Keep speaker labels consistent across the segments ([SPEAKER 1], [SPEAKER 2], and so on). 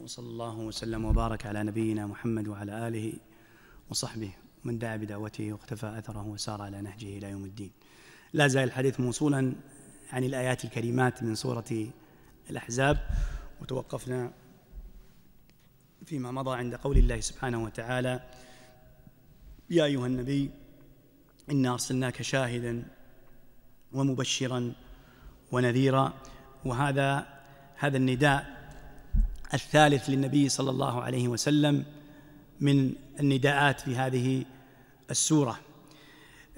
[SPEAKER 1] وصلى الله وسلم وبارك على نبينا محمد وعلى آله وصحبه من دعا بدعوته واقتفى أثره وسار على نهجه إلى يوم الدين لا زال الحديث موصولا عن الآيات الكريمات من سورة الأحزاب وتوقفنا فيما مضى عند قول الله سبحانه وتعالى يا أيها النبي إنا أرسلناك شاهدا ومبشرا ونذيرا وهذا هذا النداء الثالث للنبي صلى الله عليه وسلم من النداءات في هذه السوره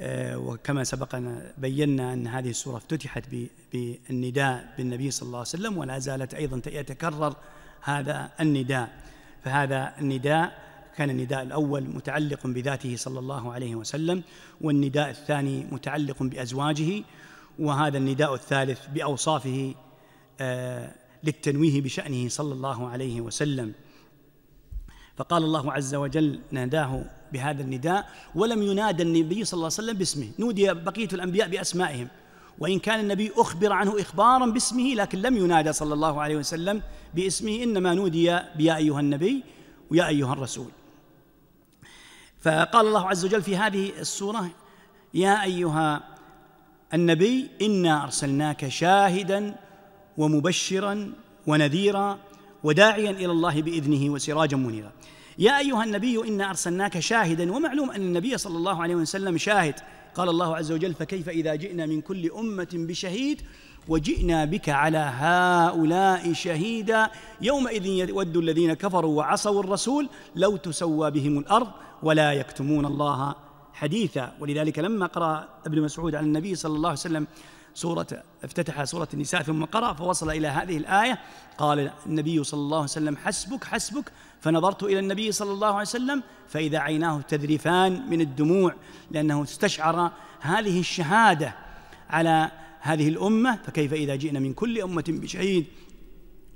[SPEAKER 1] آه، وكما سبق أن بينا أن هذه السورة افتتحت بالنداء بالنبي صلى الله عليه وسلم ولا زالت أيضا يتكرر هذا النداء فهذا النداء كان النداء الأول متعلق بذاته صلى الله عليه وسلم والنداء الثاني متعلق بأزواجه وهذا النداء الثالث بأوصافه آه، للتنويه بشأنه صلى الله عليه وسلم فقال الله عز وجل ناداه بهذا النداء ولم ينادى النبي صلى الله عليه وسلم باسمه نودي بقية الأنبياء بأسمائهم وإن كان النبي أخبر عنه إخبارا باسمه لكن لم ينادى صلى الله عليه وسلم باسمه إنما نودي بيا أيها النبي ويا أيها الرسول فقال الله عز وجل في هذه السورة يا أيها النبي إنا أرسلناك شاهدا ومبشرا ونذيرا وداعيا الى الله باذنه وسراجا منيرا يا ايها النبي انا ارسلناك شاهدا ومعلوم ان النبي صلى الله عليه وسلم شاهد قال الله عز وجل فكيف اذا جئنا من كل امه بشهيد وجئنا بك على هؤلاء شهيدا يومئذ يود الذين كفروا وعصوا الرسول لو تسوى بهم الارض ولا يكتمون الله حديثا ولذلك لما قرأ ابن مسعود عن النبي صلى الله عليه وسلم سورة افتتح سورة النساء ثم قرأ فوصل إلى هذه الآية قال النبي صلى الله عليه وسلم حسبك حسبك فنظرت إلى النبي صلى الله عليه وسلم فإذا عيناه تذرفان من الدموع لأنه استشعر هذه الشهادة على هذه الأمة فكيف إذا جئنا من كل أمة بشهيد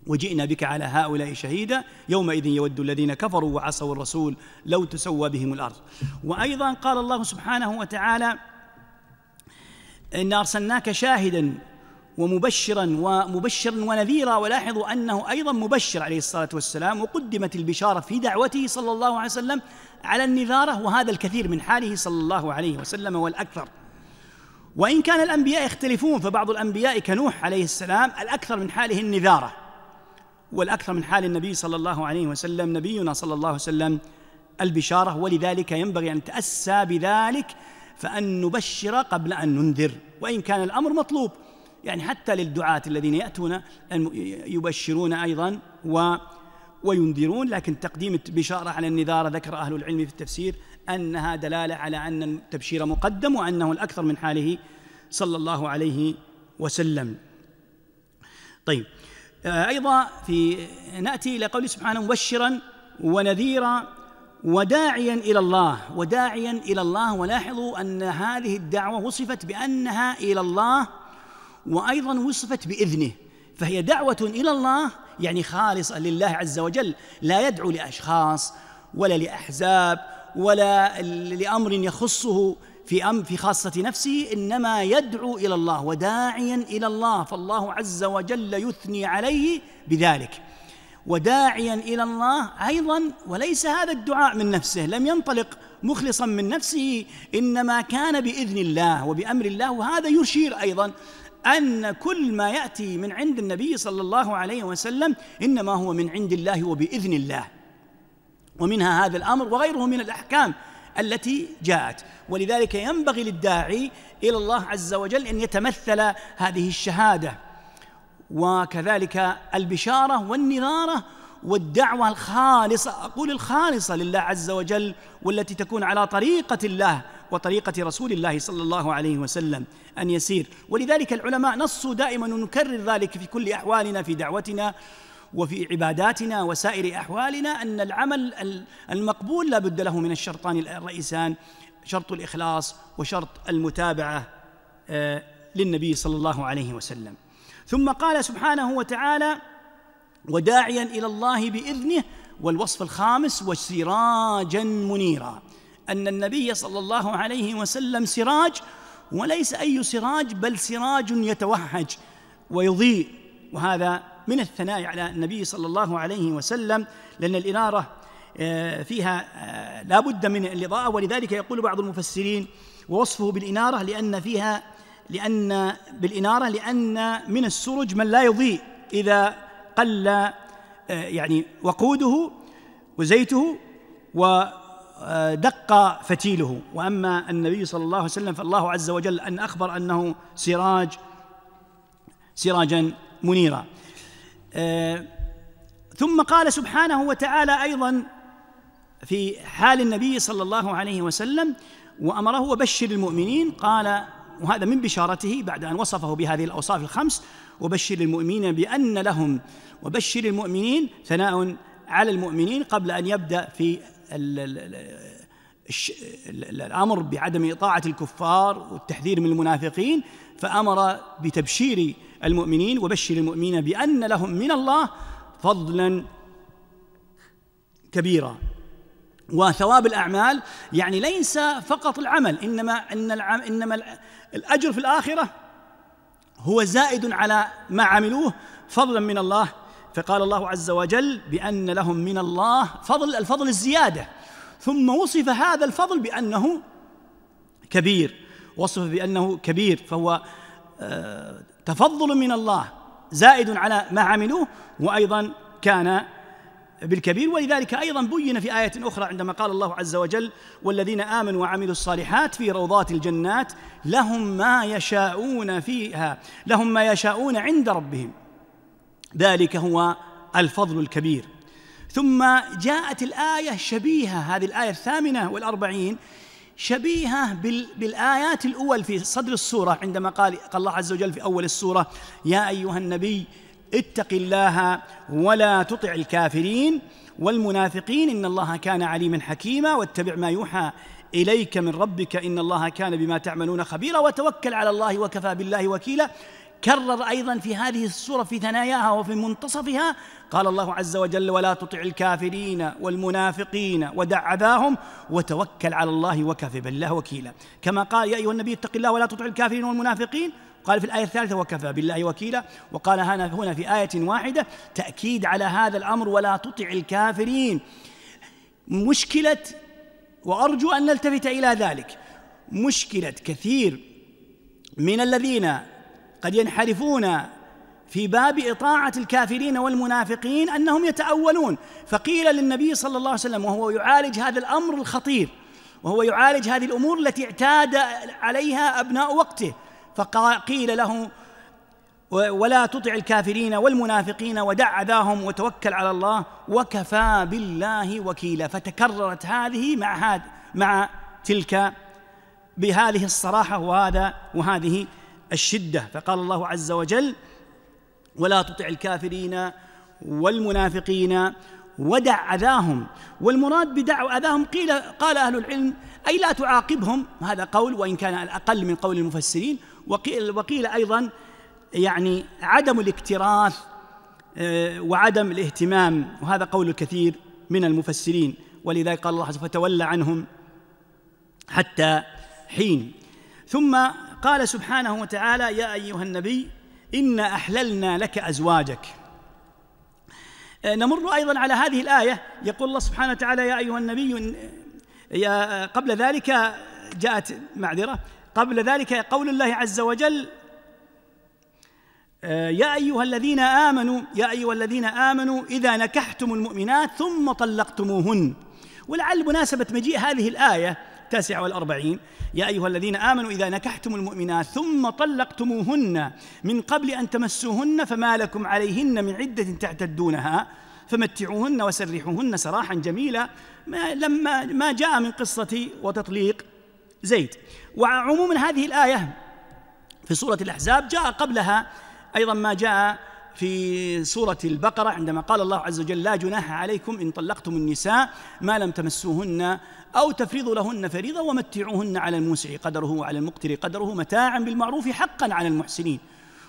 [SPEAKER 1] وجئنا بك على هؤلاء شهيدا يومئذ يود الذين كفروا وعصوا الرسول لو تسوى بهم الارض وايضا قال الله سبحانه وتعالى إنا أرسلناك شاهدا ومبشرا ومبشرا ونذيرا ولاحظوا أنه أيضا مبشر عليه الصلاة والسلام وقدمت البشارة في دعوته صلى الله عليه وسلم على النذارة وهذا الكثير من حاله صلى الله عليه وسلم والأكثر وإن كان الأنبياء يختلفون فبعض الأنبياء كنوح عليه السلام الأكثر من حاله النذارة والأكثر من حال النبي صلى الله عليه وسلم نبينا صلى الله عليه وسلم البشارة ولذلك ينبغي أن تأسى بذلك فأن نبشر قبل أن ننذر وإن كان الأمر مطلوب يعني حتى للدعاة الذين يأتون يبشرون أيضا و وينذرون لكن تقديم البشارة على النذارة ذكر أهل العلم في التفسير أنها دلالة على أن التبشير مقدم وأنه الأكثر من حاله صلى الله عليه وسلم طيب آه، أيضا في نأتي إلى قوله سبحانه مبشرا ونذيرا وداعيا الى الله وداعيا الى الله ولاحظوا ان هذه الدعوه وصفت بانها الى الله وايضا وصفت باذنه فهي دعوه الى الله يعني خالصه لله عز وجل لا يدعو لاشخاص ولا لاحزاب ولا لامر يخصه في أم في خاصة نفسه إنما يدعو إلى الله وداعيا إلى الله فالله عز وجل يثني عليه بذلك وداعيا الى الله ايضا وليس هذا الدعاء من نفسه لم ينطلق مخلصا من نفسه انما كان باذن الله وبامر الله وهذا يشير ايضا ان كل ما ياتي من عند النبي صلى الله عليه وسلم انما هو من عند الله وباذن الله ومنها هذا الامر وغيره من الاحكام التي جاءت ولذلك ينبغي للداعي الى الله عز وجل ان يتمثل هذه الشهاده وكذلك البشارة والنذارة والدعوة الخالصة أقول الخالصة لله عز وجل والتي تكون على طريقة الله وطريقة رسول الله صلى الله عليه وسلم أن يسير ولذلك العلماء نصوا دائما ونكرر ذلك في كل أحوالنا في دعوتنا وفي عباداتنا وسائر أحوالنا أن العمل المقبول لا بد له من الشرطان الرئيسان شرط الإخلاص وشرط المتابعة آه، للنبي صلى الله عليه وسلم ثم قال سبحانه وتعالى وداعيا الى الله باذنه والوصف الخامس وسراجا منيرا ان النبي صلى الله عليه وسلم سراج وليس اي سراج بل سراج يتوهج ويضيء وهذا من الثناء على النبي صلى الله عليه وسلم لان الاناره آه، فيها آه، لا بد من الإضاءة ولذلك يقول بعض المفسرين ووصفه بالإنارة لأن فيها لأن بالإنارة لأن من السرج من لا يضيء إذا قل آه، يعني وقوده وزيته ودق آه، فتيله وأما النبي صلى الله عليه وسلم فالله عز وجل أن أخبر أنه سراج سراجا منيرا آه، ثم قال سبحانه وتعالى أيضا في حال النبي صلى الله عليه وسلم وأمره وبشر المؤمنين قال وهذا من بشارته بعد أن وصفه بهذه الأوصاف الخمس وبشر المؤمنين بأن لهم وبشر المؤمنين ثناء على المؤمنين قبل أن يبدأ في الأمر بعدم إطاعة الكفار والتحذير من المنافقين فأمر بتبشير المؤمنين وبشر المؤمنين بأن لهم من الله فضلا كبيرا وثواب الأعمال يعني ليس فقط العمل إنما إن العم إنما الأجر في الآخرة هو زائد على ما عملوه فضلا من الله فقال الله عز وجل بأن لهم من الله فضل الفضل الزيادة ثم وصف هذا الفضل بأنه كبير وصف بأنه كبير فهو آه، تفضل من الله زائد على ما عملوه وأيضا كان بالكبير ولذلك أيضا بين في آية أخرى عندما قال الله عز وجل والذين آمنوا وعملوا الصالحات في روضات الجنات لهم ما يشاءون فيها لهم ما يشاءون عند ربهم ذلك هو الفضل الكبير ثم جاءت الآية شبيهة هذه الآية الثامنة والأربعين شبيهة بالآيات الأول في صدر السورة عندما قال, قال الله عز وجل في أول السورة يا أيها النبي اتق الله ولا تطع الكافرين والمنافقين ان الله كان عليما حكيما واتبع ما يوحى اليك من ربك ان الله كان بما تعملون خبيرا وتوكل على الله وكفى بالله وكيلا كرر ايضا في هذه السوره في ثناياها وفي منتصفها قال الله عز وجل ولا تطع الكافرين والمنافقين ودع عذاهم وتوكل على الله وكفى بالله وكيلا كما قال يا ايها النبي اتق الله ولا تطع الكافرين والمنافقين قال في الآية الثالثة وكفى بالله وكيلا وقال هنا في آية واحدة تأكيد على هذا الأمر ولا تطع الكافرين مشكلة وأرجو أن نلتفت إلى ذلك مشكلة كثير من الذين قد ينحرفون في باب إطاعة الكافرين والمنافقين أنهم يتأولون فقيل للنبي صلى الله عليه وسلم وهو يعالج هذا الأمر الخطير وهو يعالج هذه الأمور التي اعتاد عليها أبناء وقته فقيل له ولا تطع الكافرين والمنافقين ودع عذاهم وتوكل على الله وكفى بالله وكيلا فتكررت هذه مع هذا مع تلك بهذه الصراحة وهذا وهذه الشدة فقال الله عز وجل ولا تطع الكافرين والمنافقين ودع أذاهم والمراد بدع أذاهم قيل قال أهل العلم أي لا تعاقبهم هذا قول وإن كان الأقل من قول المفسرين وقيل, وقيل أيضا يعني عدم الاكتراث آه، وعدم الاهتمام وهذا قول الكثير من المفسرين ولذلك قال الله فتولى عنهم حتى حين ثم قال سبحانه وتعالى يا أيها النبي إنا أحللنا لك أزواجك آه، نمر أيضا على هذه الآية يقول الله سبحانه وتعالى يا أيها النبي يا قبل ذلك جاءت معذرة قبل ذلك قول الله عز وجل آه، يا أيها الذين آمنوا يا أيها الذين آمنوا إذا نكحتم المؤمنات ثم طلقتموهن ولعل مناسبة مجيء هذه الآية التاسعة والأربعين يا أيها الذين آمنوا إذا نكحتم المؤمنات ثم طلقتموهن من قبل أن تمسوهن فما لكم عليهن من عدة تعتدونها فمتعوهن وسرحوهن سراحا جميلا ما لما ما جاء من قصة وتطليق زيد وعموما هذه الآية في سورة الأحزاب جاء قبلها أيضا ما جاء في سورة البقرة عندما قال الله عز وجل لا جناح عليكم إن طلقتم النساء ما لم تمسوهن أو تفرضوا لهن فريضة ومتعوهن على الموسع قدره وعلى المقتر قدره متاعا بالمعروف حقا على المحسنين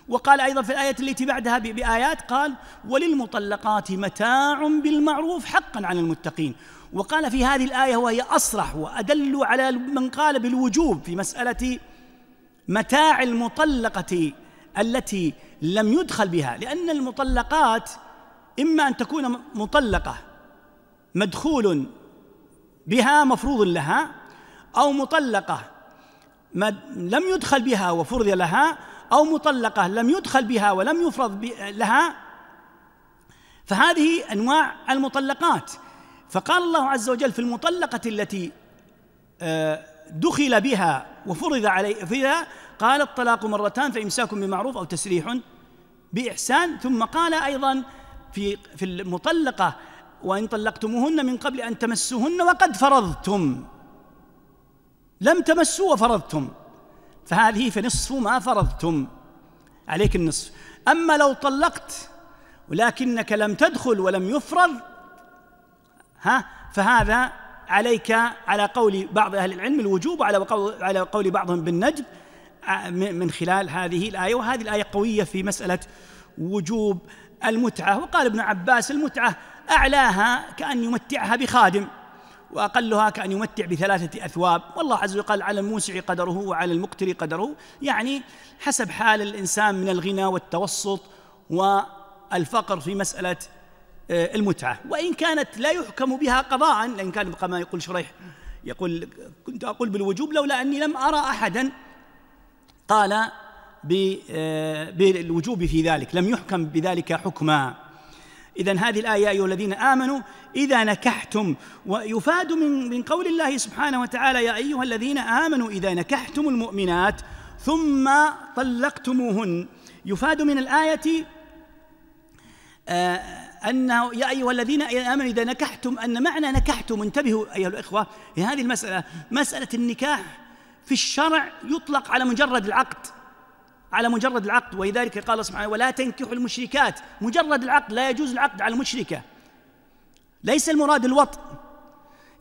[SPEAKER 1] وقال أيضا في الآية التي بعدها بآيات قال وللمطلقات متاع بالمعروف حقا على المتقين وقال في هذه الآية وهي أصرح وأدل على من قال بالوجوب في مسألة متاع المطلقة التي لم يدخل بها لأن المطلقات إما أن تكون مطلقة مدخول بها مفروض لها أو مطلقة لم يدخل بها وفرض لها أو مطلقة لم يدخل بها ولم يفرض لها فهذه أنواع المطلقات فقال الله عز وجل في المطلقة التي آه، دخل بها وفرض عليه فيها قال الطلاق مرتان فإمساك بمعروف أو تسريح بإحسان ثم قال أيضا في في المطلقة وإن طلقتموهن من قبل أن تمسوهن وقد فرضتم لم تمسوا وفرضتم فهذه فنصف ما فرضتم عليك النصف أما لو طلقت ولكنك لم تدخل ولم يفرض فهذا عليك على قول بعض أهل العلم الوجوب وعلى قول على قول بعضهم بالنجد آه، من خلال هذه الآية وهذه الآية قوية في مسألة وجوب المتعة وقال ابن عباس المتعة أعلاها كأن يمتعها بخادم وأقلها كأن يمتع بثلاثة أثواب والله عز وجل قال على الموسع قدره وعلى المقتر قدره يعني حسب حال الإنسان من الغنى والتوسط والفقر في مسألة آه، المتعة وإن كانت لا يحكم بها قضاء لأن كان كما يقول شريح يقول كنت أقول بالوجوب لولا أني لم أرى أحدا قال آه، بالوجوب في ذلك لم يحكم بذلك حكما إذا هذه الآية يا أيها الذين آمنوا إذا نكحتم ويفاد من من قول الله سبحانه وتعالى يا أيها الذين آمنوا إذا نكحتم المؤمنات ثم طلقتموهن يفاد من الآية آه أنه يا أيها الذين آمنوا إذا نكحتم أن معنى نكحتم انتبهوا أيها الإخوة هذه المسألة مسألة النكاح في الشرع يطلق على مجرد العقد على مجرد العقد ولذلك قال سبحانه ولا تنكحوا المشركات مجرد العقد لا يجوز العقد على المشركة ليس المراد الوط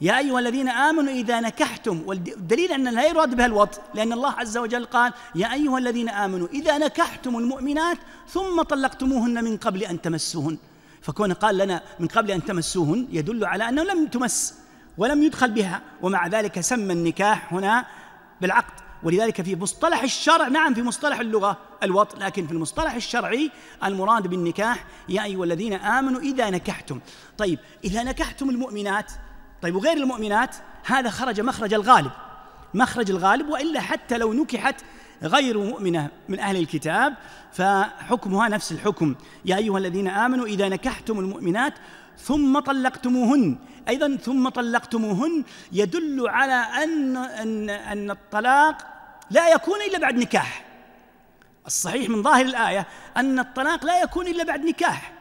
[SPEAKER 1] يا أيها الذين آمنوا إذا نكحتم والدليل أن لا يراد بها الوط لأن الله عز وجل قال يا أيها الذين آمنوا إذا نكحتم المؤمنات ثم طلقتموهن من قبل أن تمسوهن فكون قال لنا من قبل أن تمسوهن يدل على أنه لم تمس ولم يدخل بها ومع ذلك سمى النكاح هنا بالعقد ولذلك في مصطلح الشرع نعم في مصطلح اللغة الوط لكن في المصطلح الشرعي المراد بالنكاح يا أيها الذين آمنوا إذا نكحتم طيب إذا نكحتم المؤمنات طيب وغير المؤمنات هذا خرج مخرج الغالب مخرج الغالب وإلا حتى لو نكحت غير مؤمنة من أهل الكتاب فحكمها نفس الحكم يا أيها الذين آمنوا إذا نكحتم المؤمنات ثم طلقتموهن أيضا ثم طلقتموهن يدل على أن, أن, أن الطلاق لا يكون إلا بعد نكاح الصحيح من ظاهر الآية أن الطلاق لا يكون إلا بعد نكاح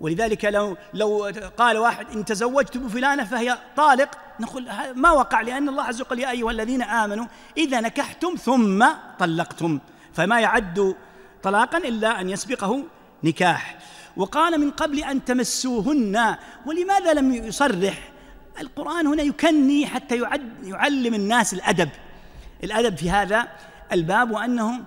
[SPEAKER 1] ولذلك لو لو قال واحد ان تزوجت بفلانه فهي طالق نقول ما وقع لان الله عز وجل يا ايها الذين امنوا اذا نكحتم ثم طلقتم فما يعد طلاقا الا ان يسبقه نكاح وقال من قبل ان تمسوهن ولماذا لم يصرح القران هنا يكني حتى يعد يعلم الناس الادب الادب في هذا الباب وانهم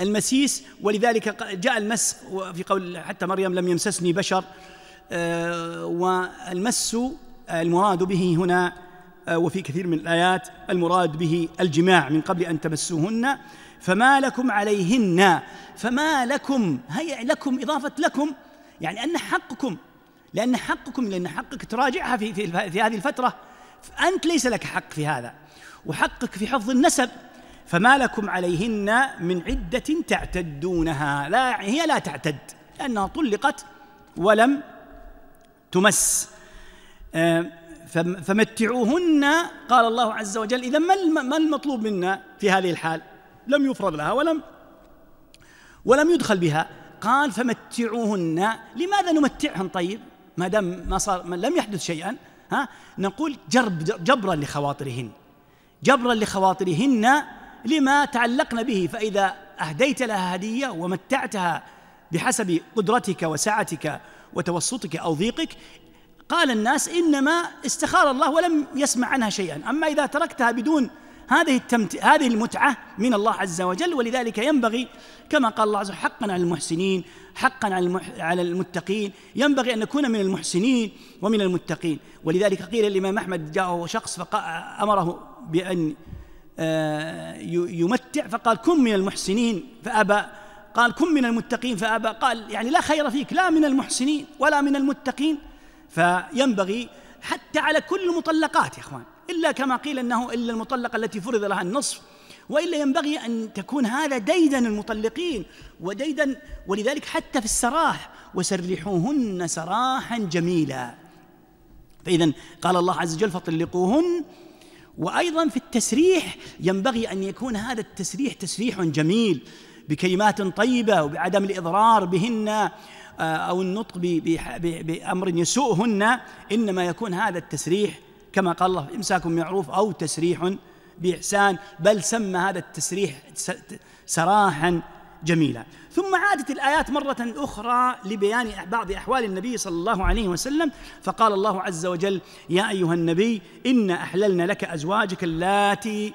[SPEAKER 1] المسيس ولذلك جاء المس في قول حتى مريم لم يمسسني بشر آه، والمس آه، المراد به هنا آه، وفي كثير من الآيات المراد به الجماع من قبل أن تمسوهن فما لكم عليهن فما لكم هي لكم إضافة لكم يعني أن حقكم لأن حقكم لأن حقك تراجعها في, في, في هذه الفترة أنت ليس لك حق في هذا وحقك في حفظ النسب فما لكم عليهن من عدة تعتدونها لا هي لا تعتد لأنها طلقت ولم تمس آه، فمتعوهن قال الله عز وجل إذا ما المطلوب منا في هذه الحال لم يفرض لها ولم ولم يدخل بها قال فمتعوهن لماذا نمتعهن طيب ما دام ما صار ما لم يحدث شيئا ها نقول جرب جبرا لخواطرهن جبرا لخواطرهن لما تعلقنا به فإذا أهديت لها هدية ومتعتها بحسب قدرتك وسعتك وتوسطك أو ضيقك قال الناس إنما استخار الله ولم يسمع عنها شيئا أما إذا تركتها بدون هذه التمت... هذه المتعة من الله عز وجل ولذلك ينبغي كما قال الله عز وجل حقا على المحسنين حقا على, المح... على المتقين ينبغي أن نكون من المحسنين ومن المتقين ولذلك قيل الإمام أحمد جاءه شخص فأمره بأن آه، يمتع فقال كن من المحسنين فأبى قال كن من المتقين فأبى قال يعني لا خير فيك لا من المحسنين ولا من المتقين فينبغي حتى على كل المطلقات يا إخوان إلا كما قيل أنه إلا المطلقة التي فرض لها النصف وإلا ينبغي أن تكون هذا ديدا المطلقين وديدا ولذلك حتى في السراح وسرحوهن سراحا جميلا فإذا قال الله عز وجل فطلقوهن وأيضا في التسريح ينبغي أن يكون هذا التسريح تسريح جميل بكلمات طيبة وبعدم الإضرار بهن آه، أو النطق بأمر يسوءهن إنما يكون هذا التسريح كما قال الله إمساك بمعروف أو تسريح بإحسان بل سمى هذا التسريح سراحا جميلا ثم عادت الآيات مرة أخرى لبيان بعض أحوال النبي صلى الله عليه وسلم فقال الله عز وجل يا أيها النبي إنا أحللنا لك أزواجك اللاتي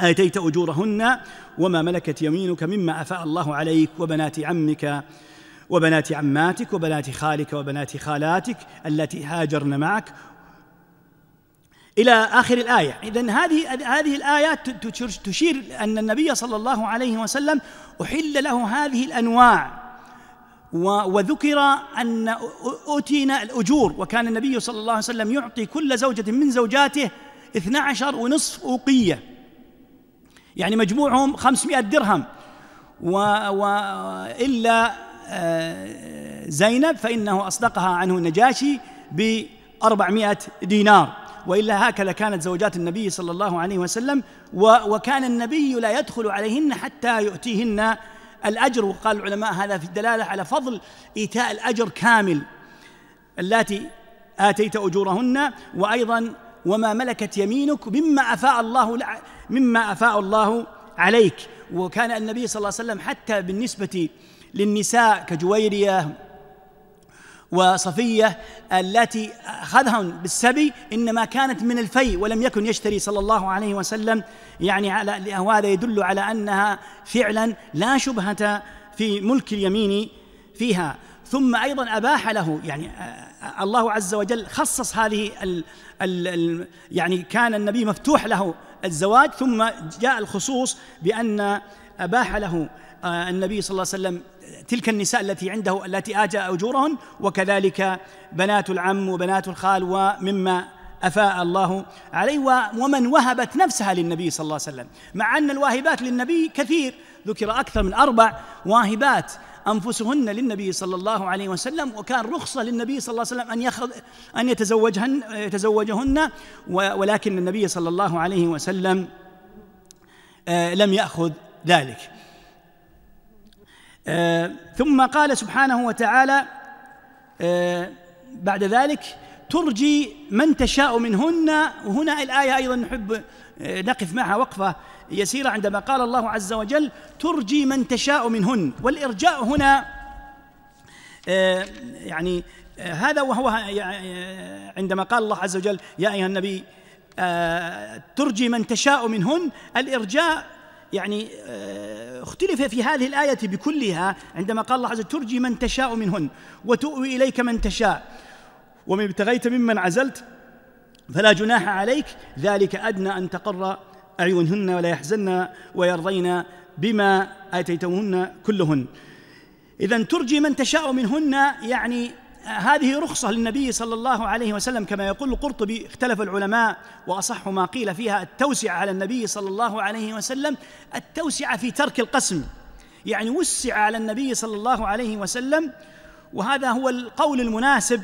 [SPEAKER 1] آتيت أجورهن وما ملكت يمينك مما أفاء الله عليك وبنات عمك وبنات عماتك وبنات خالك وبنات خالاتك اللاتي هاجرن معك إلى آخر الآية إذا هذه هذه الآيات تشير أن النبي صلى الله عليه وسلم أحل له هذه الأنواع وذكر أن أتينا الأجور وكان النبي صلى الله عليه وسلم يعطي كل زوجة من زوجاته 12 عشر ونصف أوقية يعني مجموعهم خمسمائة درهم وإلا آه، زينب فإنه أصدقها عنه النجاشي بأربعمائة دينار والا هكذا كانت زوجات النبي صلى الله عليه وسلم وكان النبي لا يدخل عليهن حتى يؤتيهن الاجر وقال العلماء هذا في الدلاله على فضل ايتاء الاجر كامل اللاتي اتيت اجورهن وايضا وما ملكت يمينك مما افاء الله مما افاء الله عليك وكان النبي صلى الله عليه وسلم حتى بالنسبه للنساء كجويريه وصفية التي أخذها بالسبي إنما كانت من الفي ولم يكن يشتري صلى الله عليه وسلم يعني على وهذا يدل على أنها فعلا لا شبهة في ملك اليمين فيها ثم أيضا أباح له يعني الله عز وجل خصص هذه الـ الـ الـ يعني كان النبي مفتوح له الزواج ثم جاء الخصوص بأن أباح له آه، النبي صلى الله عليه وسلم تلك النساء التي عنده التي آجى أجورهن وكذلك بنات العم وبنات الخال ومما أفاء الله عليه ومن وهبت نفسها للنبي صلى الله عليه وسلم مع أن الواهبات للنبي كثير ذكر أكثر من أربع واهبات أنفسهن للنبي صلى الله عليه وسلم وكان رخصة للنبي صلى الله عليه وسلم أن يخذ أن يتزوجهن يتزوجهن ولكن النبي صلى الله عليه وسلم آه، لم يأخذ ذلك آه، ثم قال سبحانه وتعالى آه، بعد ذلك ترجي من تشاء منهن وهنا الآية أيضا نحب آه، نقف معها وقفة يسيرة عندما قال الله عز وجل ترجي من تشاء منهن والإرجاء هنا يعني هذا وهو عندما قال الله عز وجل يا أيها النبي ترجي من تشاء منهن الإرجاء يعني آه، اختلف في هذه الآية بكلها عندما قال الله عز وجل ترجي من تشاء منهن وتؤوي إليك من تشاء ومن ابتغيت ممن عزلت فلا جناح عليك ذلك أدنى أن تقر أعينهن ولا يحزن ويرضين بما آتيتهن كلهن إذا ترجي من تشاء منهن يعني هذه رخصة للنبي صلى الله عليه وسلم كما يقول القرطبي اختلف العلماء وأصح ما قيل فيها التوسعة على النبي صلى الله عليه وسلم التوسعة في ترك القسم يعني وسع على النبي صلى الله عليه وسلم وهذا هو القول المناسب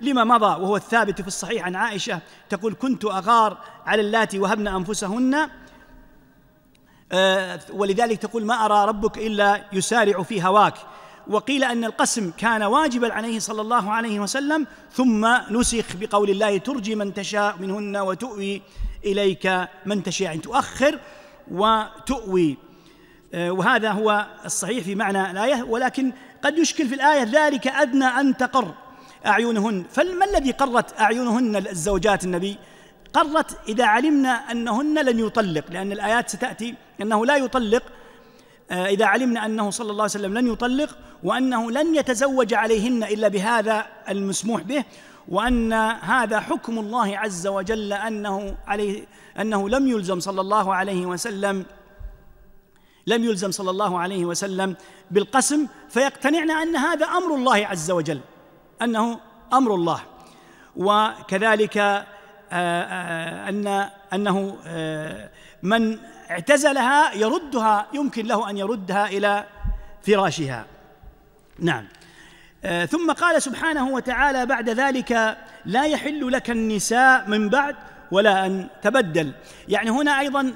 [SPEAKER 1] لما مضى وهو الثابت في الصحيح عن عائشة تقول كنت أغار على اللاتي وهبن أنفسهن آه، ولذلك تقول ما أرى ربك إلا يسارع في هواك وقيل أن القسم كان واجبا عليه صلى الله عليه وسلم ثم نسخ بقول الله ترجي من تشاء منهن وتؤوي إليك من تشاء يعني تؤخر وتؤوي آه، وهذا هو الصحيح في معنى الآية ولكن قد يشكل في الآية ذلك أدنى أن تقر أعينهن فما الذي قرت أعينهن الزوجات النبي قرت إذا علمنا أنهن لن يطلق لأن الآيات ستأتي أنه لا يطلق آه، إذا علمنا أنه صلى الله عليه وسلم لن يطلق وأنه لن يتزوج عليهن إلا بهذا المسموح به وأن هذا حكم الله عز وجل أنه عليه أنه لم يلزم صلى الله عليه وسلم لم يلزم صلى الله عليه وسلم بالقسم فيقتنعن أن هذا أمر الله عز وجل أنه أمر الله وكذلك آه، آه، أن أنه آه، من اعتزلها يردها يمكن له أن يردها إلى فراشها نعم ثم قال سبحانه وتعالى بعد ذلك لا يحل لك النساء من بعد ولا أن تبدل يعني هنا أيضا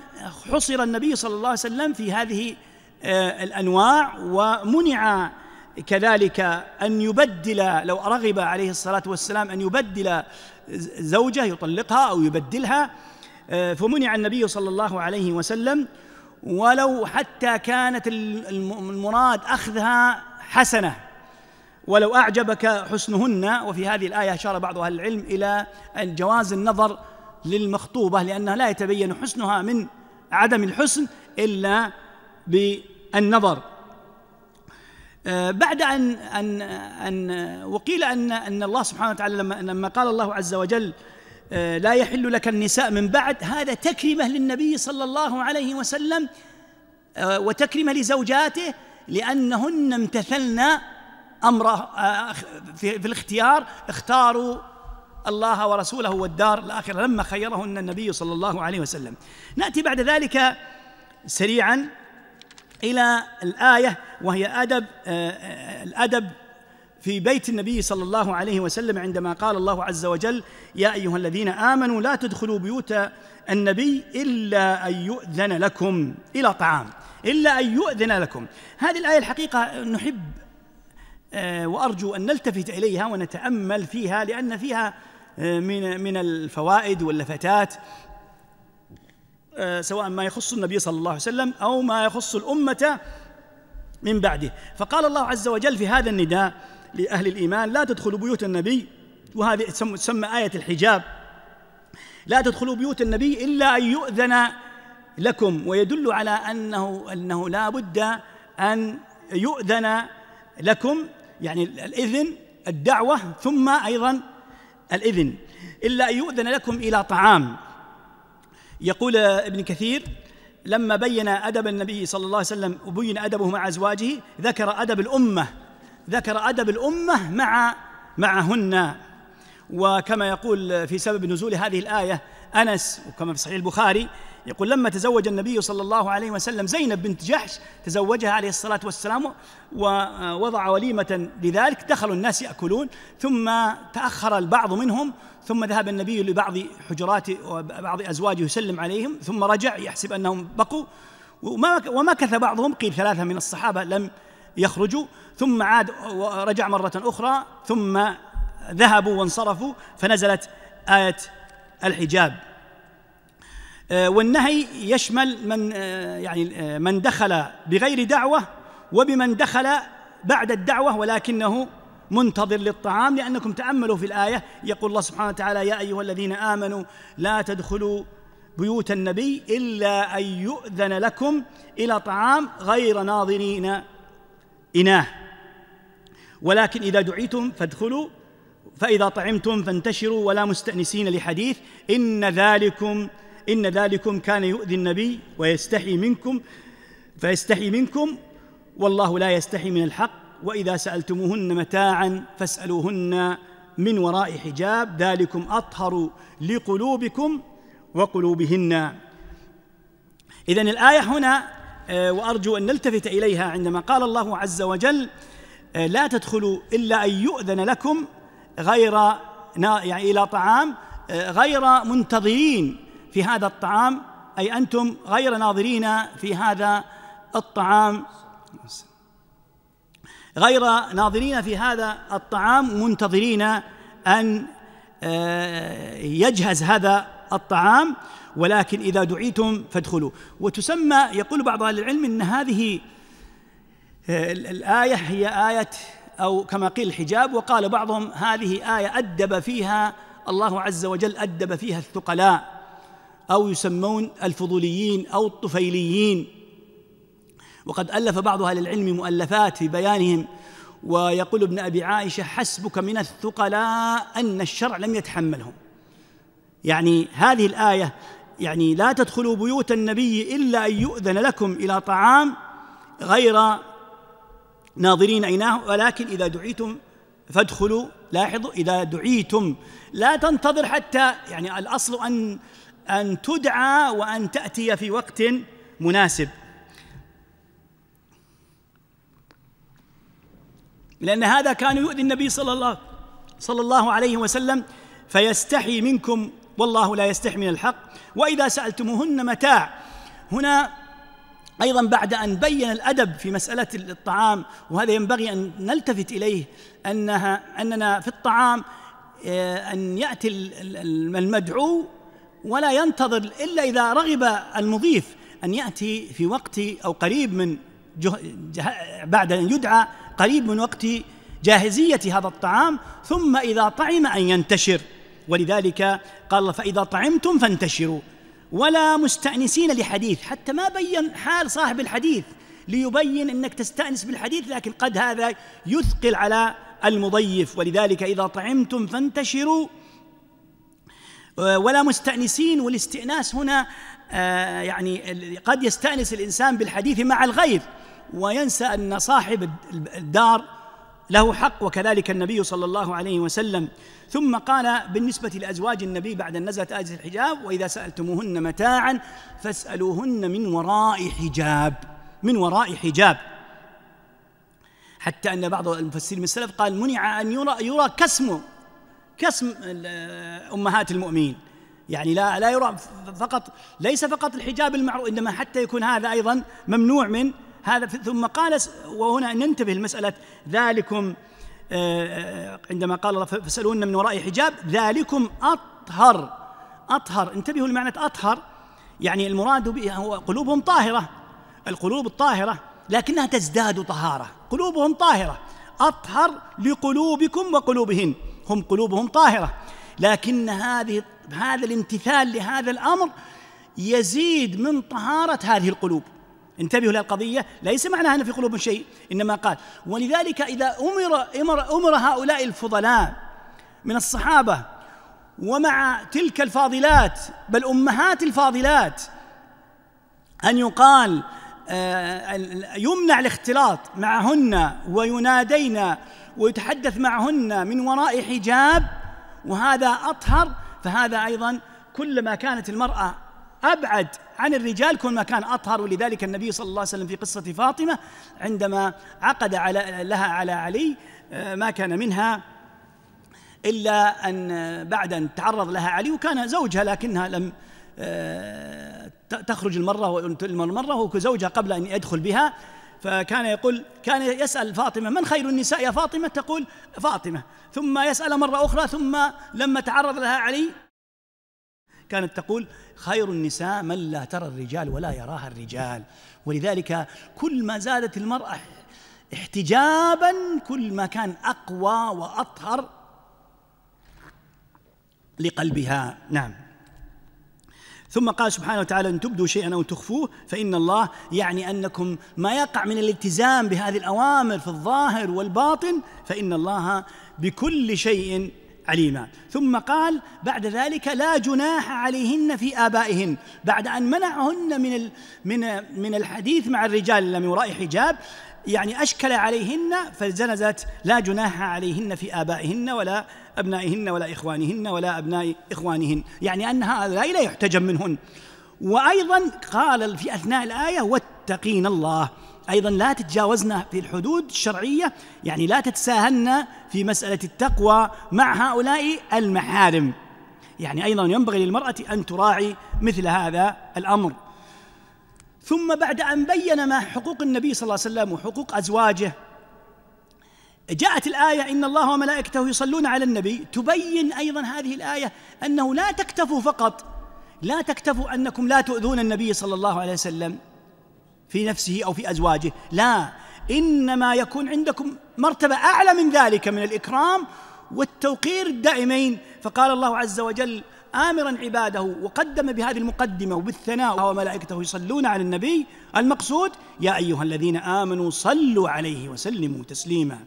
[SPEAKER 1] حصر النبي صلى الله عليه وسلم في هذه الأنواع ومنع كذلك أن يبدل لو رغب عليه الصلاة والسلام أن يبدل زوجة يطلقها أو يبدلها آه، فمنع النبي صلى الله عليه وسلم ولو حتى كانت المراد أخذها حسنة ولو أعجبك حسنهن وفي هذه الآية أشار بعض أهل العلم إلى جواز النظر للمخطوبة لأنها لا يتبين حسنها من عدم الحسن إلا بالنظر آه، بعد أن أن أن وقيل أن أن الله سبحانه وتعالى لما لما قال الله عز وجل آه، لا يحل لك النساء من بعد هذا تكرمة للنبي صلى الله عليه وسلم آه، وتكرمة لزوجاته لأنهن امتثلن أمره في الاختيار اختاروا الله ورسوله والدار الآخرة لما خيرهن النبي صلى الله عليه وسلم نأتي بعد ذلك سريعا إلى الآية وهي أدب آه، آه، الأدب في بيت النبي صلى الله عليه وسلم عندما قال الله عز وجل يا أيها الذين آمنوا لا تدخلوا بيوت النبي إلا أن يؤذن لكم إلى طعام إلا أن يؤذن لكم هذه الآية الحقيقة نحب آه، وأرجو أن نلتفت إليها ونتأمل فيها لأن فيها من من الفوائد واللفتات آه، سواء ما يخص النبي صلى الله عليه وسلم او ما يخص الامه من بعده فقال الله عز وجل في هذا النداء لاهل الايمان لا تدخلوا بيوت النبي وهذه تسمى ايه الحجاب لا تدخلوا بيوت النبي الا ان يؤذن لكم ويدل على انه انه لا بد ان يؤذن لكم يعني الاذن الدعوه ثم ايضا الاذن الا ان يؤذن لكم الى طعام يقول ابن كثير لما بين أدب النبي صلى الله عليه وسلم وبين أدبه مع أزواجه ذكر أدب الأمة ذكر أدب الأمة مع معهن وكما يقول في سبب نزول هذه الآية أنس وكما في صحيح البخاري يقول لما تزوج النبي صلى الله عليه وسلم زينب بنت جحش تزوجها عليه الصلاة والسلام ووضع وليمة لذلك دخلوا الناس يأكلون ثم تأخر البعض منهم ثم ذهب النبي لبعض حجرات وبعض أزواجه يسلم عليهم ثم رجع يحسب أنهم بقوا وما ومكث بعضهم قيل ثلاثة من الصحابة لم يخرجوا ثم عاد ورجع مرة أخرى ثم ذهبوا وانصرفوا فنزلت آية الحجاب آه، والنهي يشمل من آه، يعني آه، من دخل بغير دعوة وبمن دخل بعد الدعوة ولكنه منتظر للطعام لأنكم تأملوا في الآية يقول الله سبحانه وتعالى يا أيها الذين آمنوا لا تدخلوا بيوت النبي إلا أن يؤذن لكم إلى طعام غير ناظرين إناه ولكن إذا دعيتم فادخلوا فإذا طعمتم فانتشروا ولا مستأنسين لحديث إن ذلكم إن ذلكم كان يؤذي النبي ويستحي منكم فيستحي منكم والله لا يستحي من الحق وإذا سألتموهن متاعا فاسألوهن من وراء حجاب ذلكم أطهر لقلوبكم وقلوبهن إذا الآية هنا آه، وأرجو أن نلتفت إليها عندما قال الله عز وجل آه، لا تدخلوا إلا أن يؤذن لكم غير يعني إلى طعام آه، غير منتظرين في هذا الطعام أي أنتم غير ناظرين في هذا الطعام غير ناظرين في هذا الطعام منتظرين أن آه، يجهز هذا الطعام ولكن إذا دعيتم فادخلوا وتسمى يقول بعض أهل العلم أن هذه آه، الآية هي آية أو كما قيل الحجاب وقال بعضهم هذه آية أدب فيها الله عز وجل أدب فيها الثقلاء أو يسمون الفضوليين أو الطفيليين وقد ألف بعض أهل العلم مؤلفات في بيانهم ويقول ابن أبي عائشة حسبك من الثقلاء أن الشرع لم يتحملهم يعني هذه الآية يعني لا تدخلوا بيوت النبي إلا أن يؤذن لكم إلى طعام غير ناظرين عيناه ولكن إذا دعيتم فادخلوا لاحظوا إذا دعيتم لا تنتظر حتى يعني الأصل أن أن تدعى وأن تأتي في وقت مناسب لأن هذا كان يؤذي النبي صلى الله صلى الله عليه وسلم فيستحي منكم والله لا يستحي من الحق وإذا سألتموهن متاع هنا أيضا بعد أن بين الأدب في مسألة الطعام وهذا ينبغي أن نلتفت إليه أنها أننا في الطعام آه، أن يأتي المدعو ولا ينتظر إلا إذا رغب المضيف أن يأتي في وقت أو قريب من جه جه بعد أن يدعى قريب من وقت جاهزية هذا الطعام ثم إذا طعم أن ينتشر ولذلك قال فإذا طعمتم فانتشروا ولا مستأنسين لحديث حتى ما بين حال صاحب الحديث ليبين انك تستأنس بالحديث لكن قد هذا يثقل على المضيف ولذلك اذا طعمتم فانتشروا ولا مستأنسين والاستئناس هنا آه، يعني قد يستأنس الانسان بالحديث مع الغير وينسى ان صاحب الدار له حق وكذلك النبي صلى الله عليه وسلم ثم قال بالنسبة لأزواج النبي بعد أن نزلت آية الحجاب وإذا سألتموهن متاعا فاسألوهن من وراء حجاب من وراء حجاب حتى أن بعض المفسرين من السلف قال منع أن يرى يرى كسمه كسم أمهات المؤمنين يعني لا لا يرى فقط ليس فقط الحجاب المعروف انما حتى يكون هذا ايضا ممنوع من هذا ثم قال وهنا ننتبه لمساله ذلكم آه، عندما قال الله فاسألوهن من وراء حجاب ذلكم أطهر أطهر انتبهوا لمعنى أطهر يعني المراد به هو قلوبهم طاهرة القلوب الطاهرة لكنها تزداد طهارة قلوبهم طاهرة أطهر لقلوبكم وقلوبهن هم قلوبهم طاهرة لكن هذه هذا الامتثال لهذا الأمر يزيد من طهارة هذه القلوب انتبهوا للقضية ليس معناها أن في قلوب شيء إنما قال ولذلك إذا أمر, أمر, أمر هؤلاء الفضلاء من الصحابة ومع تلك الفاضلات بل أمهات الفاضلات أن يقال آه، يمنع الاختلاط معهن وينادين ويتحدث معهن من وراء حجاب وهذا أطهر فهذا أيضا كلما كانت المرأة أبعد عن الرجال كل ما كان أطهر ولذلك النبي صلى الله عليه وسلم في قصة فاطمة عندما عقد على لها على علي آه، ما كان منها إلا أن بعد أن تعرض لها علي وكان زوجها لكنها لم آه، تخرج المرة المرة وزوجها قبل أن يدخل بها فكان يقول كان يسأل فاطمة من خير النساء يا فاطمة تقول فاطمة ثم يسأل مرة أخرى ثم لما تعرض لها علي كانت تقول خير النساء من لا ترى الرجال ولا يراها الرجال ولذلك كل ما زادت المرأة احتجابا كل ما كان أقوى وأطهر لقلبها نعم ثم قال سبحانه وتعالى ان تبدوا شيئا او تخفوه فان الله يعني انكم ما يقع من الالتزام بهذه الاوامر في الظاهر والباطن فان الله بكل شيء عليما ثم قال بعد ذلك لا جناح عليهن في آبائهن بعد أن منعهن من من من الحديث مع الرجال من وراء حجاب يعني أشكل عليهن فزنزت لا جناح عليهن في آبائهن ولا أبنائهن ولا إخوانهن ولا أبناء إخوانهن يعني أن هؤلاء لا يحتجم منهن وأيضا قال في أثناء الآية واتقين الله أيضا لا تتجاوزنا في الحدود الشرعية يعني لا تتساهلنا في مسألة التقوى مع هؤلاء المحارم يعني أيضا ينبغي للمرأة أن تراعي مثل هذا الأمر ثم بعد أن بين ما حقوق النبي صلى الله عليه وسلم وحقوق أزواجه جاءت الآية إن الله وملائكته يصلون على النبي تبين أيضا هذه الآية أنه لا تكتفوا فقط لا تكتفوا أنكم لا تؤذون النبي صلى الله عليه وسلم في نفسه او في ازواجه لا انما يكون عندكم مرتبه اعلى من ذلك من الاكرام والتوقير الدائمين فقال الله عز وجل آمرا عباده وقدم بهذه المقدمة وبالثناء وملائكته يصلون على النبي المقصود يا أيها الذين آمنوا صلوا عليه وسلموا تسليما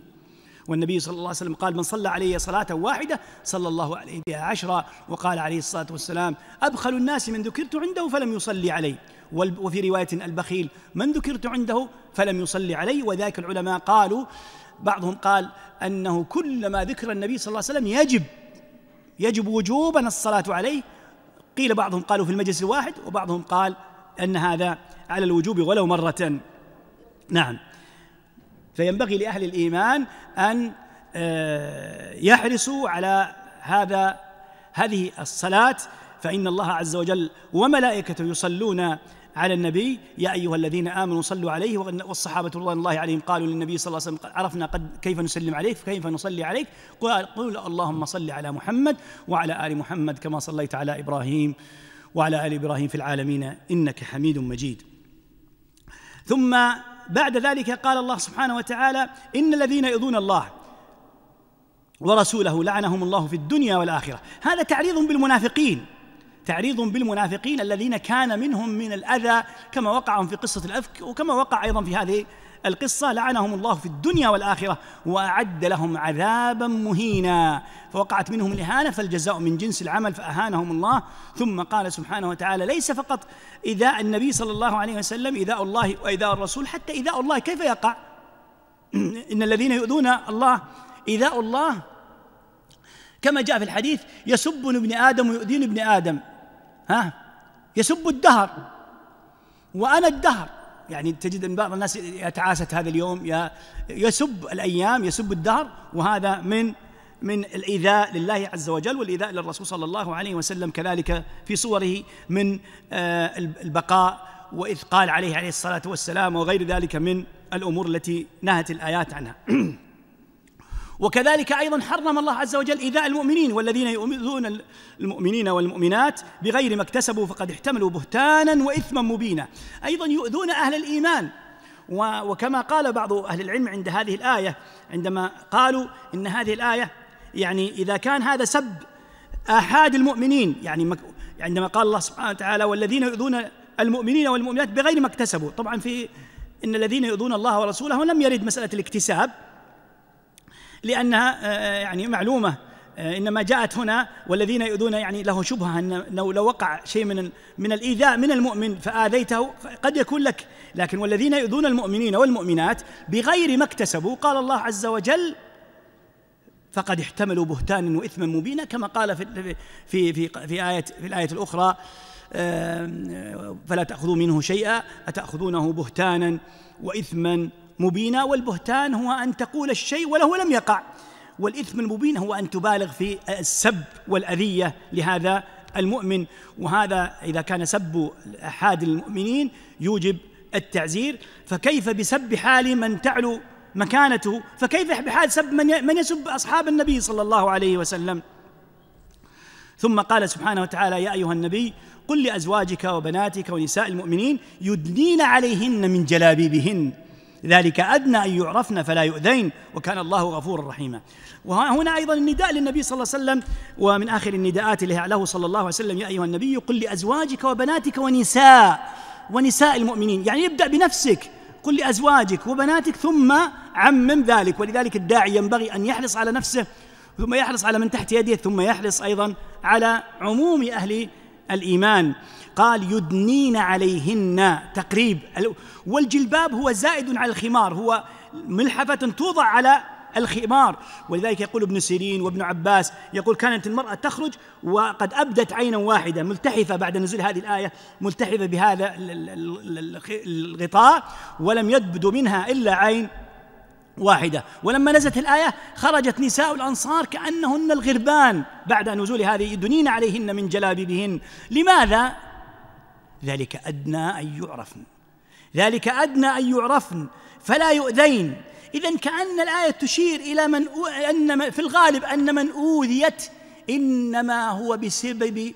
[SPEAKER 1] والنبي صلى الله عليه وسلم قال من صلى علي صلاة واحدة صلى الله عليه بها عشرا وقال عليه الصلاة والسلام أبخل الناس من ذكرت عنده فلم يصلي علي وفي رواية البخيل من ذكرت عنده فلم يصلي علي وذاك العلماء قالوا بعضهم قال أنه كلما ذكر النبي صلى الله عليه وسلم يجب يجب وجوبا الصلاة عليه قيل بعضهم قالوا في المجلس الواحد وبعضهم قال أن هذا على الوجوب ولو مرة نعم فينبغي لأهل الإيمان أن آه، يحرصوا على هذا هذه الصلاة فإن الله عز وجل وملائكته يصلون على النبي يا أيها الذين آمنوا صلوا عليه والصحابة رضوان الله عليهم قالوا للنبي صلى الله عليه وسلم عرفنا قد كيف نسلم عليك فكيف نصلي عليك قال قل اللهم صل على محمد وعلى آل محمد كما صليت على إبراهيم وعلى آل إبراهيم في العالمين إنك حميد مجيد ثم بعد ذلك قال الله سبحانه وتعالى إن الذين يؤذون الله ورسوله لعنهم الله في الدنيا والآخرة هذا تعريض بالمنافقين تعريض بالمنافقين الذين كان منهم من الأذى كما وقعهم في قصة الأفك وكما وقع أيضا في هذه القصة لعنهم الله في الدنيا والآخرة وأعد لهم عذابا مهينا فوقعت منهم الإهانة فالجزاء من جنس العمل فأهانهم الله ثم قال سبحانه وتعالى ليس فقط إذاء النبي صلى الله عليه وسلم إذاء الله وإذاء الرسول حتى إذاء الله كيف يقع إن الذين يؤذون الله إذاء الله كما جاء في الحديث يسبني ابن آدم ويؤذيني ابن آدم ها يسب الدهر وأنا الدهر يعني تجد أن بعض الناس يتعاست هذا اليوم يسب الأيام يسب الدهر وهذا من من الإيذاء لله عز وجل والإيذاء للرسول صلى الله عليه وسلم كذلك في صوره من آه، البقاء وإثقال عليه عليه الصلاة والسلام وغير ذلك من الأمور التي نهت الآيات عنها وكذلك أيضا حرم الله عز وجل إيذاء المؤمنين والذين يؤذون المؤمنين والمؤمنات بغير ما اكتسبوا فقد احتملوا بهتانا وإثما مبينا أيضا يؤذون أهل الإيمان وكما قال بعض أهل العلم عند هذه الآية عندما قالوا إن هذه الآية يعني إذا كان هذا سب آحاد المؤمنين يعني عندما قال الله سبحانه وتعالى والذين يؤذون المؤمنين والمؤمنات بغير ما اكتسبوا طبعا في إن الذين يؤذون الله ورسوله لم يرد مسألة الاكتساب لأنها آه، آه، يعني معلومة آه، إنما جاءت هنا والذين يؤذون يعني له شبهة أنه لو وقع شيء من من الإيذاء من المؤمن فآذيته قد يكون لك لكن والذين يؤذون المؤمنين والمؤمنات بغير ما اكتسبوا قال الله عز وجل فقد احتملوا بهتانا واثما مبينا كما قال في في في في آية في الآية الأخرى فلا تأخذوا منه شيئا أتأخذونه بهتانا وإثما مبينا والبهتان هو أن تقول الشيء وله لم يقع والإثم المبين هو أن تبالغ في السب والأذية لهذا المؤمن وهذا إذا كان سب أحد المؤمنين يوجب التعزير فكيف بسب حال من تعلو مكانته فكيف بحال سب من من يسب أصحاب النبي صلى الله عليه وسلم ثم قال سبحانه وتعالى يا أيها النبي قل لأزواجك وبناتك ونساء المؤمنين يدنين عليهن من جلابيبهن ذلك أدنى أن يعرفن فلا يؤذين وكان الله غفورا رحيما وهنا أيضا النداء للنبي صلى الله عليه وسلم ومن آخر النداءات له صلى الله عليه وسلم يا أيها النبي قل لأزواجك وبناتك ونساء ونساء المؤمنين يعني يبدأ بنفسك قل لأزواجك وبناتك ثم عمم ذلك ولذلك الداعي ينبغي أن يحرص على نفسه ثم يحرص على من تحت يده ثم يحرص أيضا على عموم أهل الإيمان قال يدنين عليهن تقريب والجلباب هو زائد على الخمار هو ملحفة توضع على الخمار ولذلك يقول ابن سيرين وابن عباس يقول كانت المرأة تخرج وقد أبدت عينا واحدة ملتحفة بعد نزول هذه الآية ملتحفة بهذا الغطاء ولم يبدو منها إلا عين واحدة ولما نزلت الآية خرجت نساء الأنصار كأنهن الغربان بعد نزول هذه يدنين عليهن من جلابيبهن لماذا؟ ذلك أدنى أن يعرفن ذلك أدنى أن يعرفن فلا يؤذين إذا كأن الآية تشير إلى من أن في الغالب أن من أوذيت إنما هو بسبب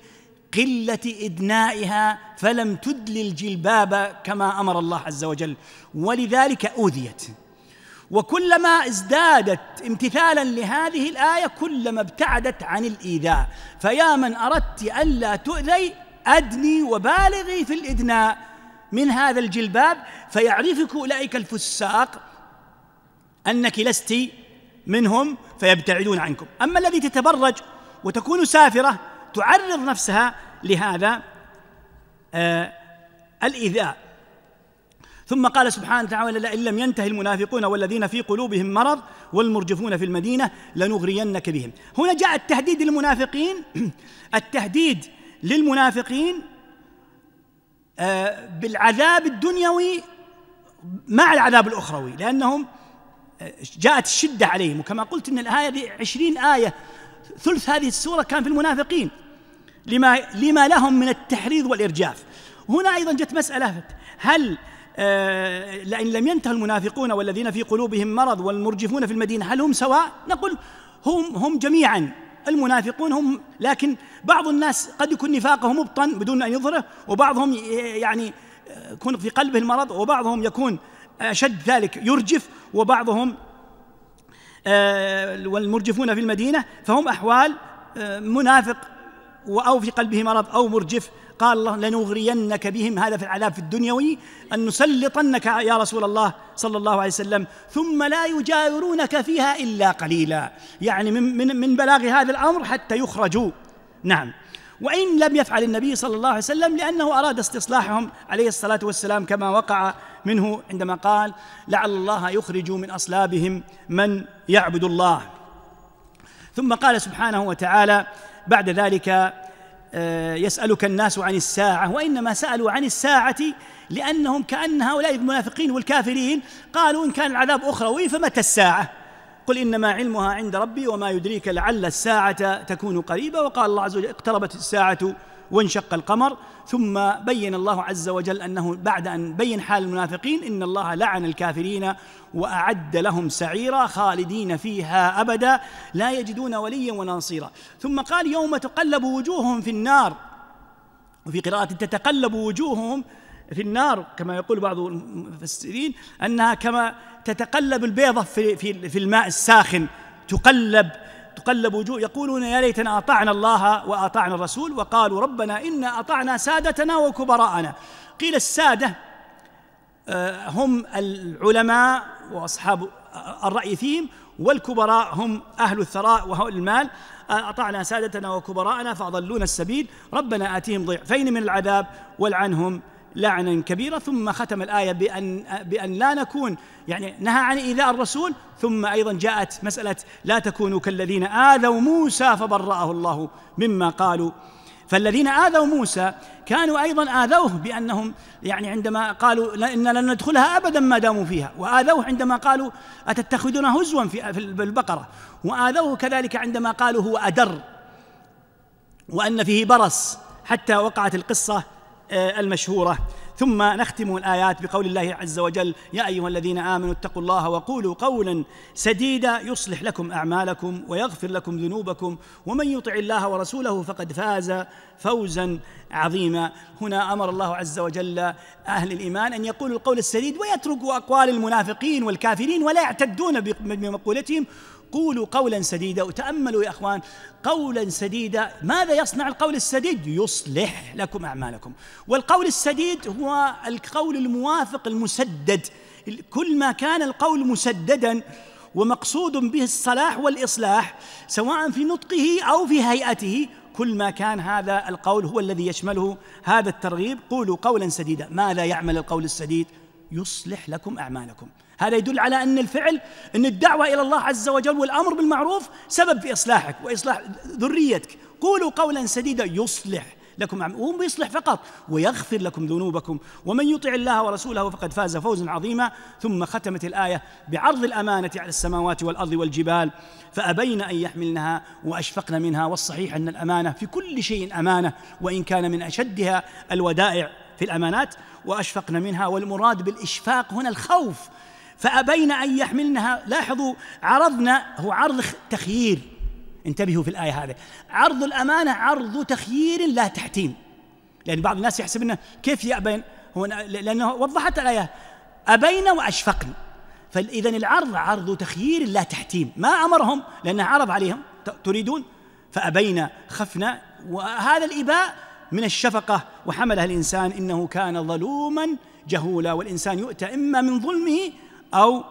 [SPEAKER 1] قلة إدنائها فلم تدل الجلباب كما أمر الله عز وجل ولذلك أوذيت وكلما ازدادت امتثالا لهذه الآية كلما ابتعدت عن الإيذاء فيا من أردت ألا تؤذي أدني وبالغي في الإدناء من هذا الجلباب فيعرفك أولئك الفساق أنك لست منهم فيبتعدون عنكم أما الذي تتبرج وتكون سافرة تعرض نفسها لهذا آه الإيذاء ثم قال سبحانه وتعالى لئن لم ينتهي المنافقون والذين في قلوبهم مرض والمرجفون في المدينة لنغرينك بهم هنا جاء التهديد للمنافقين التهديد للمنافقين آه، بالعذاب الدنيوي مع العذاب الأخروي لأنهم آه، جاءت الشدة عليهم وكما قلت أن الآية عشرين آية ثلث هذه السورة كان في المنافقين لما, لما لهم من التحريض والإرجاف هنا أيضا جت مسألة هل آه، لأن لم ينتهي المنافقون والذين في قلوبهم مرض والمرجفون في المدينة هل هم سواء؟ نقول هم هم جميعا المنافقون هم لكن بعض الناس قد يكون نفاقه مبطن بدون أن يظهره وبعضهم يعني آه، يكون في قلبه المرض وبعضهم يكون أشد ذلك يرجف وبعضهم آه، والمرجفون في المدينة فهم أحوال آه، منافق أو في قلبه مرض أو مرجف قال الله لنغرينك بهم هذا في العذاب في الدنيوي أن نسلطنك يا رسول الله صلى الله عليه وسلم ثم لا يجاورونك فيها إلا قليلا يعني من, من, من بلاغ هذا الأمر حتى يخرجوا نعم وإن لم يفعل النبي صلى الله عليه وسلم لأنه أراد استصلاحهم عليه الصلاة والسلام كما وقع منه عندما قال لعل الله يخرج من أصلابهم من يعبد الله ثم قال سبحانه وتعالى بعد ذلك آه، يسألك الناس عن الساعة وإنما سألوا عن الساعة لأنهم كأن هؤلاء المنافقين والكافرين قالوا إن كان العذاب أخروي فمتى الساعة قل إنما علمها عند ربي وما يدريك لعل الساعة تكون قريبة وقال الله عز وجل اقتربت الساعة وانشق القمر ثم بين الله عز وجل أنه بعد أن بين حال المنافقين إن الله لعن الكافرين وأعد لهم سعيرا خالدين فيها أبدا لا يجدون وليا ولا نصيرا ثم قال يوم تقلب وجوههم في النار وفي قراءة تتقلب وجوههم في النار كما يقول بعض المفسرين أنها كما تتقلب البيضة في, في, في الماء الساخن تقلب تقلب وجوه يقولون يا ليتنا أطعنا الله وأطعنا الرسول وقالوا ربنا إنا أطعنا سادتنا وكبراءنا قيل السادة آه، هم العلماء وأصحاب آه، الرأي فيهم والكبراء هم أهل الثراء وهؤلاء المال آه، أطعنا سادتنا وكبراءنا فأضلونا السبيل ربنا آتيهم ضعفين من العذاب والعنهم لعنا كبيرا ثم ختم الآية بأن, بأن لا نكون يعني نهى عن إيذاء الرسول ثم أيضا جاءت مسألة لا تكونوا كالذين آذوا موسى فبرأه الله مما قالوا فالذين آذوا موسى كانوا أيضا آذوه بأنهم يعني عندما قالوا إن لن ندخلها أبدا ما داموا فيها وآذوه عندما قالوا أتتخذون هزوا في البقرة وآذوه كذلك عندما قالوا هو أدر وأن فيه برص حتى وقعت القصة آه، المشهورة ثم نختم الآيات بقول الله عز وجل يا أيها الذين آمنوا اتقوا الله وقولوا قولا سديدا يصلح لكم أعمالكم ويغفر لكم ذنوبكم ومن يطع الله ورسوله فقد فاز فوزا عظيمة هنا أمر الله عز وجل أهل الإيمان أن يقولوا القول السديد ويتركوا أقوال المنافقين والكافرين ولا يعتدون بمقولتهم قولوا قولا سديدا وتأملوا يا أخوان قولا سديدا ماذا يصنع القول السديد يصلح لكم أعمالكم والقول السديد هو القول الموافق المسدد كل ما كان القول مسددا ومقصود به الصلاح والإصلاح سواء في نطقه أو في هيئته كل ما كان هذا القول هو الذي يشمله هذا الترغيب قولوا قولا سديدا ما لا يعمل القول السديد يصلح لكم أعمالكم هذا يدل على أن الفعل أن الدعوة إلى الله عز وجل والأمر بالمعروف سبب في إصلاحك وإصلاح ذريتك قولوا قولا سديدا يصلح لكم هو يصلح بيصلح فقط ويغفر لكم ذنوبكم ومن يطع الله ورسوله فقد فاز فوزا عظيما ثم ختمت الآية بعرض الأمانة على السماوات والأرض والجبال فأبين أن يحملنها وأشفقن منها والصحيح أن الأمانة في كل شيء أمانة وإن كان من أشدها الودائع في الأمانات وأشفقن منها والمراد بالإشفاق هنا الخوف فأبين أن يحملنها لاحظوا عرضنا هو عرض تخيير انتبهوا في الآية هذه عرض الأمانة عرض تخيير لا تحتيم لأن بعض الناس يحسب أنه كيف يأبين هو لأنه وضحت الآية أبين وأشفقن فإذا العرض عرض تخيير لا تحتيم ما أمرهم لأنه عرض عليهم تريدون فأبينا خفنا وهذا الإباء من الشفقة وحملها الإنسان إنه كان ظلوما جهولا والإنسان يؤتى إما من ظلمه أو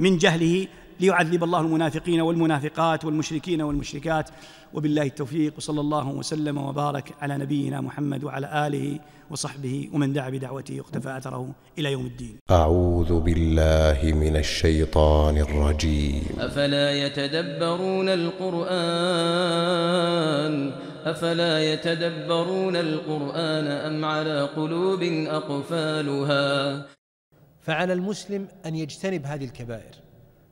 [SPEAKER 1] من جهله ليعذب الله المنافقين والمنافقات والمشركين والمشركات وبالله التوفيق وصلى الله وسلم وبارك على نبينا محمد وعلى اله وصحبه ومن دعا بدعوته واقتفى اثره الى يوم الدين. اعوذ بالله من الشيطان الرجيم. افلا يتدبرون القران افلا يتدبرون القران ام على قلوب اقفالها. فعلى المسلم ان يجتنب هذه الكبائر